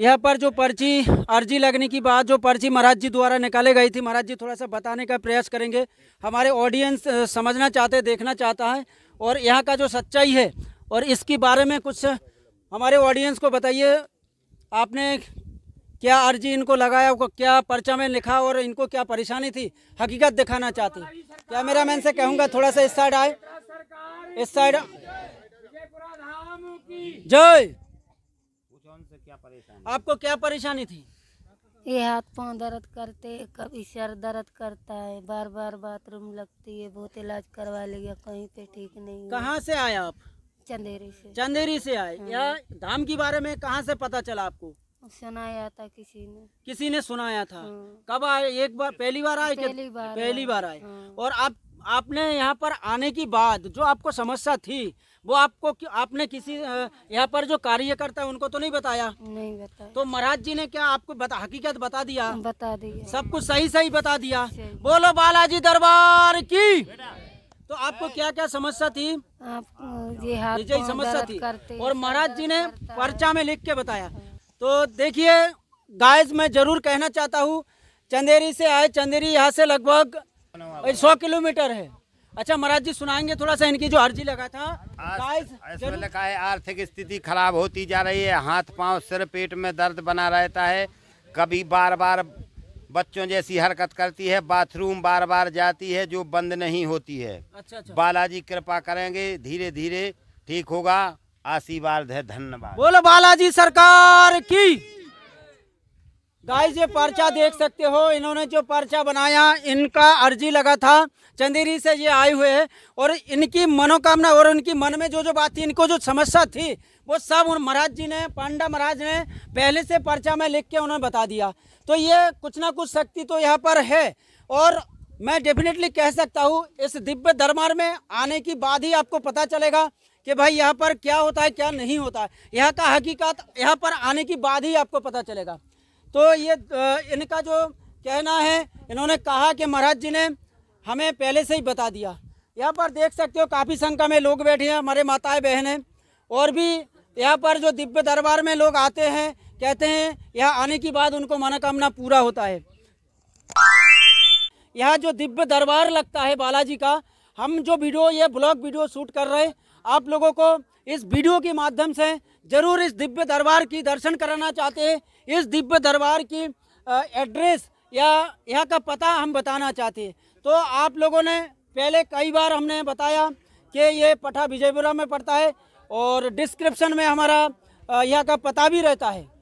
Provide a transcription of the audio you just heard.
यहाँ पर जो पर्ची अर्जी लगने की बात जो पर्ची महाराज जी द्वारा निकाले गई थी महाराज जी थोड़ा सा बताने का प्रयास करेंगे हमारे ऑडियंस समझना चाहते देखना चाहता है और यहाँ का जो सच्चाई है और इसके बारे में कुछ हमारे ऑडियंस को बताइए आपने क्या अर्जी इनको लगाया क्या पर्चा में लिखा और इनको क्या परेशानी थी हकीकत दिखाना चाहती क्या मेरा मैं इनसे कहूँगा थोड़ा सा इस साइड आए इस साइड जय क्या परेशानी आपको क्या परेशानी थी ये हाथ पाँव दर्द करते कभी सर दर्द करता है बार बार बाथरूम लगती है बहुत इलाज करवा लिया कहीं पे ठीक नहीं कहाँ से आए आप चंदेरी से चंदेरी से आए हाँ। या धाम के बारे में कहाँ से पता चला आपको सुनाया था किसी ने किसी ने सुनाया था हाँ। कब आए एक बार पहली बार आए पहली बार पहली बार आए हाँ। और आप आपने यहाँ पर आने के बाद जो आपको समस्या थी वो आपको आपने किसी यहाँ पर जो कार्यकर्ता है उनको तो नहीं बताया नहीं बताया तो महाराज जी ने क्या आपको बता हकीकत बता दिया बता दिया सब कुछ सही सही बता दिया बोलो बालाजी दरबार की तो आपको क्या क्या समस्या थी ये समस्या थी और महाराज जी ने पर्चा में लिख के बताया तो देखिए गाइस मैं जरूर कहना चाहता हूँ चंदेरी से आए चंदेरी यहाँ से लगभग सौ किलोमीटर है अच्छा महाराज जी सुनाएंगे थोड़ा सा इनकी जो अर्जी लगा था लगा मतलब है आर्थिक स्थिति खराब होती जा रही है हाथ पांव सिर पेट में दर्द बना रहता है कभी बार बार बच्चों जैसी हरकत करती है बाथरूम बार बार जाती है जो बंद नहीं होती है अच्छा, अच्छा। बालाजी कृपा करेंगे धीरे धीरे ठीक होगा आशीर्वाद है धन्यवाद बोलो बालाजी सरकार की गाइस ये पर्चा देख सकते हो इन्होंने जो पर्चा बनाया इनका अर्जी लगा था चंदेरी से ये आए हुए हैं और इनकी मनोकामना और इनकी मन में जो जो बात थी इनको जो समस्या थी वो सब उन महाराज जी ने पांडा महाराज ने पहले से पर्चा में लिख के उन्होंने बता दिया तो ये कुछ ना कुछ शक्ति तो यहाँ पर है और मैं डेफिनेटली कह सकता हूँ इस दिव्य दरबार में आने की बाद ही आपको पता चलेगा कि भाई यहाँ पर क्या होता है क्या नहीं होता है यहाँ का हकीकत यहाँ पर आने की बाद ही आपको पता चलेगा तो ये इनका जो कहना है इन्होंने कहा कि महाराज जी ने हमें पहले से ही बता दिया यहाँ पर देख सकते हो काफ़ी संख्या में लोग बैठे हैं हमारे माताएं बहनें और भी यहाँ पर जो दिव्य दरबार में लोग आते हैं कहते हैं यहाँ आने के बाद उनको मनोकामना पूरा होता है यहाँ जो दिव्य दरबार लगता है बालाजी का हम जो वीडियो ये ब्लॉग वीडियो शूट कर रहे हैं आप लोगों को इस वीडियो के माध्यम से जरूर इस दिव्य दरबार की दर्शन कराना चाहते हैं इस दिव्य दरबार की एड्रेस या यहाँ का पता हम बताना चाहते हैं तो आप लोगों ने पहले कई बार हमने बताया कि ये पठा विजयपुरा में पड़ता है और डिस्क्रिप्शन में हमारा यहाँ का पता भी रहता है